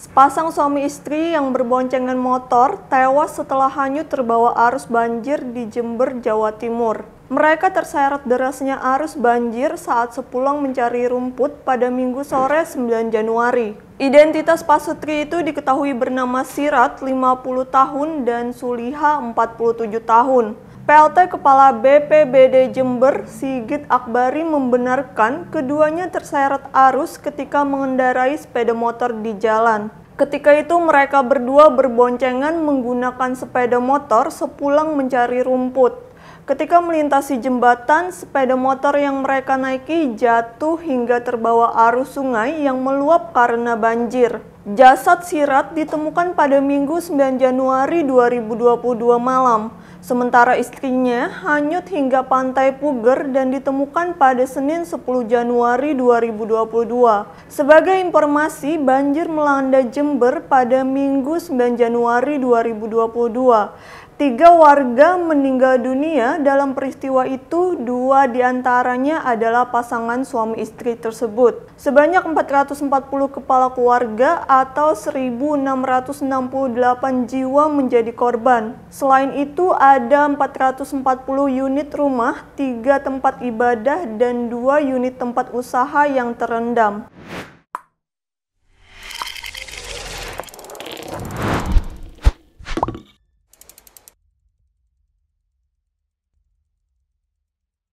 Sepasang suami istri yang berboncengan motor tewas setelah hanyut terbawa arus banjir di Jember, Jawa Timur. Mereka terseret derasnya arus banjir saat sepulang mencari rumput pada minggu sore 9 Januari. Identitas Pasutri itu diketahui bernama Sirat 50 tahun dan Suliha 47 tahun. PLT Kepala BPBD Jember Sigit Akbari membenarkan keduanya terseret arus ketika mengendarai sepeda motor di jalan. Ketika itu mereka berdua berboncengan menggunakan sepeda motor sepulang mencari rumput. Ketika melintasi jembatan, sepeda motor yang mereka naiki jatuh hingga terbawa arus sungai yang meluap karena banjir. Jasad Sirat ditemukan pada Minggu 9 Januari 2022 malam, sementara istrinya hanyut hingga pantai Puger dan ditemukan pada Senin 10 Januari 2022. Sebagai informasi, banjir melanda Jember pada Minggu 9 Januari 2022. Tiga warga meninggal dunia dalam peristiwa itu, dua diantaranya adalah pasangan suami istri tersebut. Sebanyak 440 kepala keluarga atau 1.668 jiwa menjadi korban. Selain itu ada 440 unit rumah, tiga tempat ibadah, dan dua unit tempat usaha yang terendam.